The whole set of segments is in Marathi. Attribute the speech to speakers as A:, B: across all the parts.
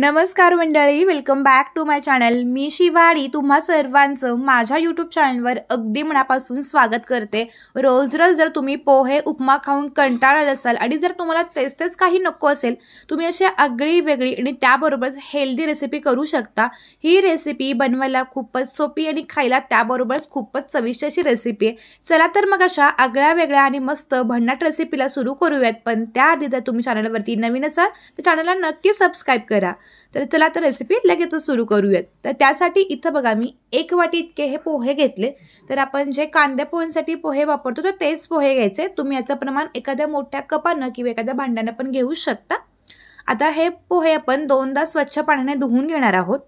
A: नमस्कार मंडळी welcome back to my channel मी शिवाडी तुम्हा सर्वांचं माझ्या यूट्यूब चॅनलवर अगदी मनापासून स्वागत करते रोज रोज जर तुम्ही पोहे उपमा खाऊन कंटाळत असाल आणि जर तुम्हाला तेच तेच काही नको असेल तुम्ही अशी आगळी वेगळी आणि त्याबरोबरच हेल्दी रेसिपी करू शकता ही रेसिपी बनवायला खूपच सोपी आणि खायला त्याबरोबरच खूपच चविष्ट अशी रेसिपी आहे चला तर मग अशा आगळ्या वेगळ्या आणि मस्त भन्नाट रेसिपीला सुरू करूयात पण त्याआधी जर तुम्ही चॅनलवरती नवीन असाल तर चॅनलला नक्की सबस्क्राईब करा तर चला तर रेसिपी लगेचच सुरू करूयात तर त्यासाठी इथं बघा मी एक वाटी इतके हे पोहे घेतले तर आपण जे कांद्या पोह्यांसाठी पोहे वापरतो तर तेच पोहे घ्यायचे तुम्ही याचं प्रमाण एखाद्या मोठ्या कपानं किंवा एखाद्या भांड्यानं पण घेऊ शकता आता हे पोहे आपण दोनदा स्वच्छ पाण्याने धुवून घेणार आहोत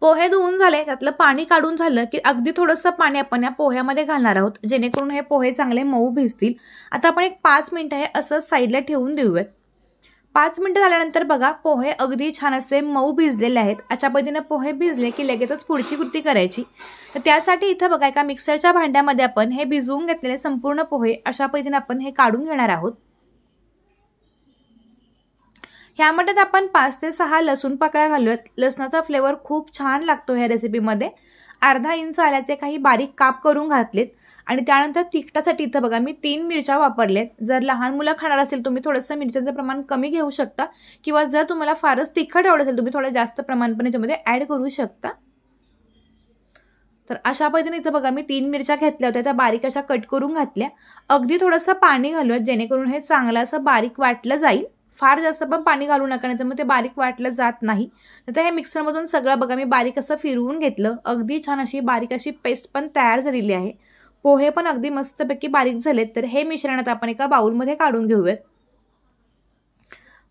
A: पोहे धुवून झाले त्यातलं पाणी काढून झालं की अगदी थोडंसं पाणी आपण या पोह्यामध्ये घालणार आहोत जेणेकरून हे पोहे चांगले मऊ भिजतील आता आपण एक पाच मिनटं हे असं साईडला ठेवून देऊयात पाच मिनटं झाल्यानंतर बघा पोहे अगदी छान असे मऊ भिजलेले आहेत अशा पद्धतीनं पोहे भिजले की लगेचच पुढची कृती करायची तर त्यासाठी इथं बघा एका मिक्सरच्या भांड्यामध्ये आपण हे भिजवून घेतलेले संपूर्ण पोहे अशा पद्धतीने आपण हे काढून घेणार आहोत ह्यामध्ये आपण पाच ते सहा लसूण पाकळ्या घालूयात लसणाचा फ्लेवर खूप छान लागतो ह्या रेसिपीमध्ये अर्धा इंच आल्याचे काही बारीक काप करून घातलेत आणि त्यानंतर तिखटासाठी इथं बघा मी तीन मिरच्या वापरलेत जर लहान मुलं खाणार असेल तुम्ही थोडंसं मिरच्यांचं प्रमाण कमी घेऊ शकता किंवा जर तुम्हाला फारच तिखट आवडत असेल तुम्ही थोडं जास्त प्रमाण पण याच्यामध्ये ॲड करू शकता तर अशा पद्धतीने इथं बघा मी तीन मिरच्या घेतल्या होत्या त्या बारीक अशा कट करून घातल्या अगदी थोडंसं पाणी घालूयात जेणेकरून हे चांगलं असं बारीक वाटलं जाईल फार जास्त पण पाणी घालू नका नाही तर मग ते बारीक वाटलं जात नाही तर हे मिक्सरमधून सगळं बघा मी बारीक असं फिरवून घेतलं अगदी छान अशी बारीक अशी पेस्ट पण तयार झालेली आहे पोहे पण अगदी मस्तपैकी बारीक झालेत तर हे मिश्रण आता आपण एका बाऊलमध्ये काढून घेऊयात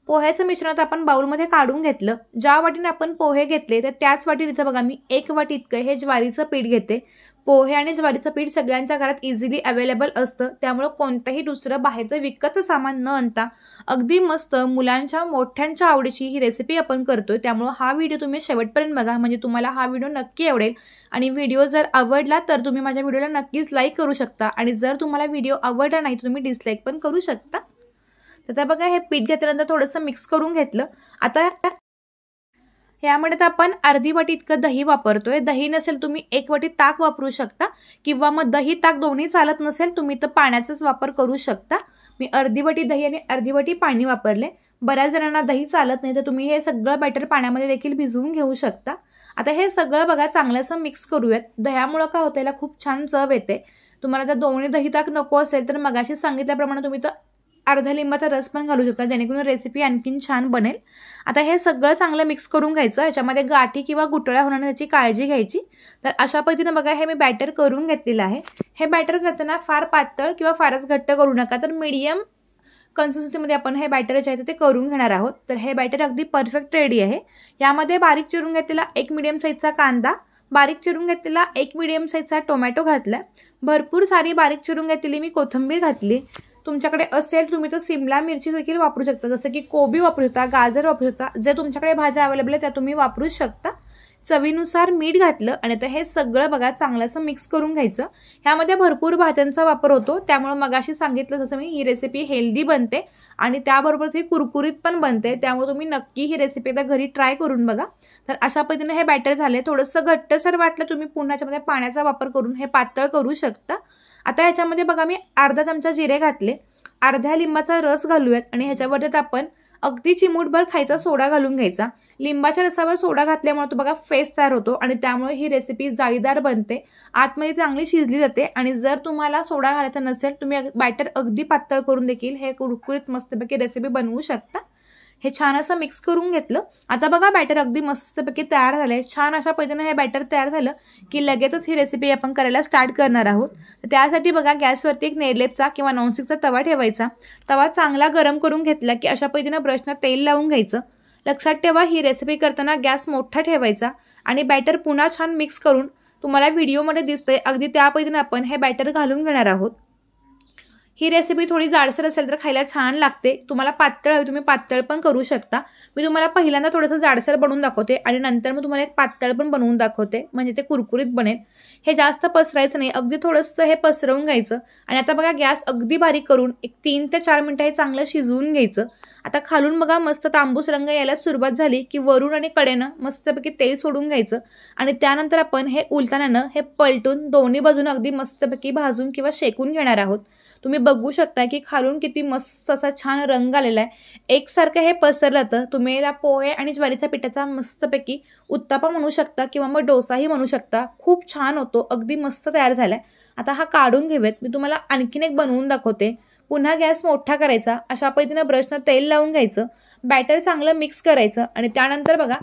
A: पोह्याचं मिश्रण आता आपण बाउलमध्ये काढून घेतलं ज्या वाटीने आपण पोहे घेतले तर त्याच वाटीत इथं बघा मी एक वाटी इतकं हे ज्वारीचं पीठ घेते पोहे आणि ज्वारीचं पीठ सगळ्यांच्या घरात इझिली अवेलेबल असतं त्यामुळं कोणतंही दुसरं बाहेरचं विकतचं सामान न आणता अगदी मस्त मुलांच्या मोठ्यांच्या आवडीची ही रेसिपी आपण करतोय त्यामुळं हा व्हिडिओ तुम्ही शेवटपर्यंत बघा म्हणजे तुम्हाला हा व्हिडिओ नक्की आवडेल आणि व्हिडिओ जर आवडला तर तुम्ही माझ्या व्हिडिओला नक्कीच लाईक करू शकता आणि जर तुम्हाला व्हिडिओ आवडला नाही तर तुम्ही डिसलाईक पण करू शकता तर बघा हे पीठ घेतल्यानंतर थोडंसं मिक्स करून घेतलं आता यामध्ये तर आपण अर्धी वाटी इतकं दही वापरतोय दही नसेल तुम्ही एक वाटी ताक वापरू शकता किंवा मग दही ताक दोन्ही चालत नसेल तुम्ही तर पाण्याचाच वापर करू शकता मी अर्धी वाटी दही आणि अर्धी वाटी पाणी वापरले बऱ्याच जणांना दही चालत नाही तर तुम्ही हे सगळं बॅटर पाण्यामध्ये देखील भिजवून घेऊ शकता आता हे सगळं बघा चांगल्यासं मिक्स करूयात दह्यामुळं काय होतं याला खूप छान चव येते तुम्हाला जर दोन्ही दही ताक नको असेल तर मगाशी सांगितल्याप्रमाणे तुम्ही तर अर्धा लिंबाचा रस पण घालू शकता जेणेकरून रेसिपी आणखीन छान बनेल आता हे सगळं चांगलं मिक्स करून घ्यायचं याच्यामध्ये गाठी किंवा गुटळ्या होणार याची काळजी घ्यायची तर अशा पद्धतीनं बघा हे मी बॅटर करून घेतलेलं आहे हे बॅटर करताना फार पातळ किंवा फारच घट्ट करू नका तर मीडियम कन्सिस्टन्सीमध्ये आपण हे बॅटर जे आहे ते करून घेणार आहोत तर हे बॅटर अगदी परफेक्ट रेडी आहे यामध्ये बारीक चिरून घेतलेला एक मिडियम साईजचा कांदा बारीक चिरून घेतलेला एक मिडियम साईजचा टोमॅटो घातला भरपूर सारी बारीक चिरून घेतलेली मी कोथिंबीर घातली तुमच्याकडे असेल तुम्ही तर सिमला मिरची देखील वापरू शकता जसं की कोबी वापरू शकता गाजर वापरू शकता जे तुमच्याकडे भाज्या अवेलेबल आहे त्या तुम्ही वापरू शकता चवीनुसार मीठ घातलं आणि आता हे सगळं बघा चांगलंसं मिक्स करून घ्यायचं ह्यामध्ये भरपूर भाज्यांचा वापर होतो त्यामुळे मगाशी सांगितलं जसं मी ही रेसिपी हेल्दी बनते आणि त्याबरोबर ती कुरकुरीत पण बनते त्यामुळे तुम्ही नक्की ही रेसिपी एकदा घरी ट्राय करून बघा तर अशा पद्धतीने हे बॅटर झाले थोडंसं घट्टसर वाटलं तुम्ही पुन्हा याच्यामध्ये पाण्याचा वापर करून हे पातळ करू शकता आता ह्याच्यामध्ये बघा मी अर्धा चमचा जिरे घातले अर्ध्या लिंबाचा रस घालूयात आणि ह्याच्यावरतीच आपण अगदी चिमूटभर खायचा सोडा घालून घ्यायचा लिंबाच्या रसावर सोडा घातल्यामुळे तो बघा फेस तयार होतो आणि त्यामुळे ही रेसिपी जाळीदार बनते आतमध्ये चांगली शिजली जाते आणि जर तुम्हाला सोडा घालायचा नसेल तुम्ही बॅटर अगदी पातळ करून देखील हे कुरकुरीत मस्तपैकी रेसिपी बनवू शकता हे छान असं मिक्स करून घेतलं आता बघा बॅटर अगदी मस्तपैकी तयार झालं आहे छान अशा पद्धतीनं हे बॅटर तयार झालं की लगेचच ही रेसिपी आपण करायला स्टार्ट करणार आहोत त्यासाठी बघा गॅसवरती एक नेरलेपचा किंवा नॉनस्टिकचा तवा ठेवायचा तवा चांगला गरम करून घेतला की अशा पद्धतीनं ब्रशनं तेल लावून घ्यायचं लक्षात ठेवा ही रेसिपी करताना गॅस मोठा ठेवायचा आणि बॅटर पुन्हा छान मिक्स करून तुम्हाला व्हिडिओमध्ये दिसतंय अगदी त्या पद्धतीनं आपण हे बॅटर घालून घेणार आहोत ही रेसिपी थोडी जाडसर असेल तर खायला छान लागते तुम्हाला पातळ हवी तुम्ही पातळ पण करू शकता मी तुम्हाला पहिल्यांदा थोडंसं जाडसर बनवून दाखवते आणि नंतर मग तुम्हाला एक पातळ पण बनवून दाखवते म्हणजे ते कुरकुरीत बनेल हे जास्त पसरायचं नाही अगदी थोडंसं हे पसरवून घ्यायचं आणि आता बघा गॅस अगदी बारीक करून एक तीन ते चार मिनटं हे चांगलं शिजवून घ्यायचं आता खालून बघा मस्त तांबूस रंग यायला सुरुवात झाली की वरून आणि कडेनं मस्तपैकी तेल सोडून घ्यायचं आणि त्यानंतर आपण हे उलतानानं हे पलटून दोन्ही बाजून अगदी मस्तपैकी भाजून किंवा शेकून घेणार आहोत तुम्ही बघू शकता की खालून किती मस्त असा छान रंग आलेला आहे एकसारखं हे पसरलं तर तुम्ही याला पोहे आणि ज्वारीच्या पिठाचा मस्तपैकी उत्तापा म्हणू शकता किंवा मग डोसाही म्हणू शकता खूप छान होतो अगदी मस्त तयार झाला आता हा काढून घेऊयात मी तुम्हाला आणखीन एक बनवून दाखवते पुन्हा गॅस मोठा करायचा अशा पद्धतीनं ब्रशनं तेल लावून घ्यायचं बॅटर चांगलं मिक्स करायचं आणि त्यानंतर बघा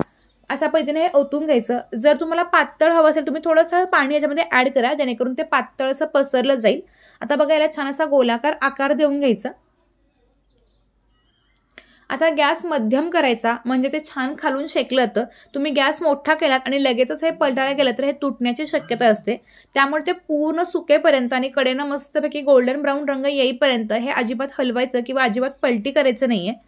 A: अशा पद्धतीने हे ओतून घ्यायचं जर तुम्हाला पातळ हवं असेल तुम्ही थोडंसं पाणी याच्यामध्ये ॲड करा जेणेकरून ते पातळ असं पसरलं जाईल आता बघा याला छान असा गोलाकार आकार देऊन घ्यायचा आता गॅस मध्यम करायचा म्हणजे ते छान खालून शेकलं तर तुम्ही गॅस मोठा केलात आणि लगेचच हे पलटायला गेलं तर हे तुटण्याची शक्यता असते त्यामुळे ते पूर्ण सुकेपर्यंत आणि कडेनं मस्तपैकी गोल्डन ब्राऊन रंग येईपर्यंत हे अजिबात हलवायचं किंवा अजिबात पलटी करायचं नाहीये आहे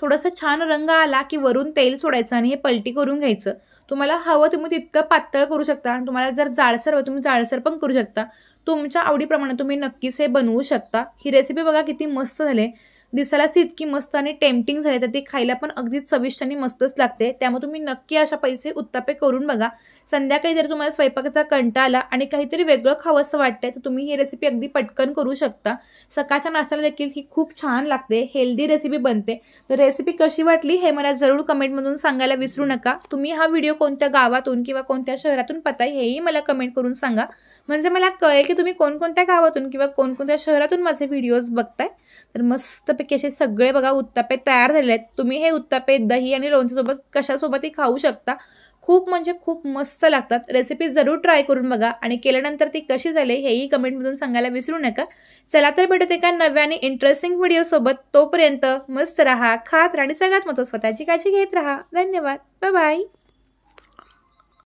A: थोडंसं छान रंग आला की वरून तेल सोडायचं आणि हे पलटी करून घ्यायचं तुम्हाला हवं तुम्ही तितकं पातळ करू शकता तुम्हाला जर जाडसर हवं तुम्ही जाडसर पण करू शकता तुमच्या आवडीप्रमाणे तुम्ही नक्कीच हे बनवू शकता ही रेसिपी बघा किती मस्त झाले दिसायलाच ती इतकी मस्त आणि टेम्पटिंग झाली तर ती खायला पण अगदीच चविष्ट आणि मस्तच लागते त्यामुळे तुम्ही नक्की अशा पैसे उत्तापे करून बघा संध्याकाळी जर तुम्हाला स्वयंपाकाचा कंटा आला आणि काहीतरी वेगळं असं वाटतंय तर तुम्ही ही रेसिपी अगदी पटकन करू शकता सकाळच्या नाश्त्याला देखील ही खूप छान लागते हेल्दी रेसिपी बनते तर रेसिपी कशी वाटली हे मला जरूर कमेंटमधून सांगायला विसरू नका तुम्ही हा व्हिडिओ कोणत्या गावातून किंवा कोणत्या शहरातून पाहताय हेही मला कमेंट करून सांगा म्हणजे मला कळेल की तुम्ही कोणकोणत्या गावातून किंवा कोणकोणत्या शहरातून माझे व्हिडिओज बघताय तर मस्तपैकी असे सगळे बघा उत्तापे तयार झालेले आहेत तुम्ही हे उत्तापे दही आणि लोणच्यासोबत कशासोबतही खाऊ शकता खूप म्हणजे खूप मस्त लागतात रेसिपी जरूर ट्राय करून बघा आणि केल्यानंतर ती कशी झाली हेही कमेंटमधून सांगायला विसरू नका चला तर भेटत एका आणि इंटरेस्टिंग व्हिडिओसोबत तोपर्यंत मस्त राहा खात राहा आणि सगळ्यात महत्त्व स्वतःची काळजी घेत राहा धन्यवाद बाय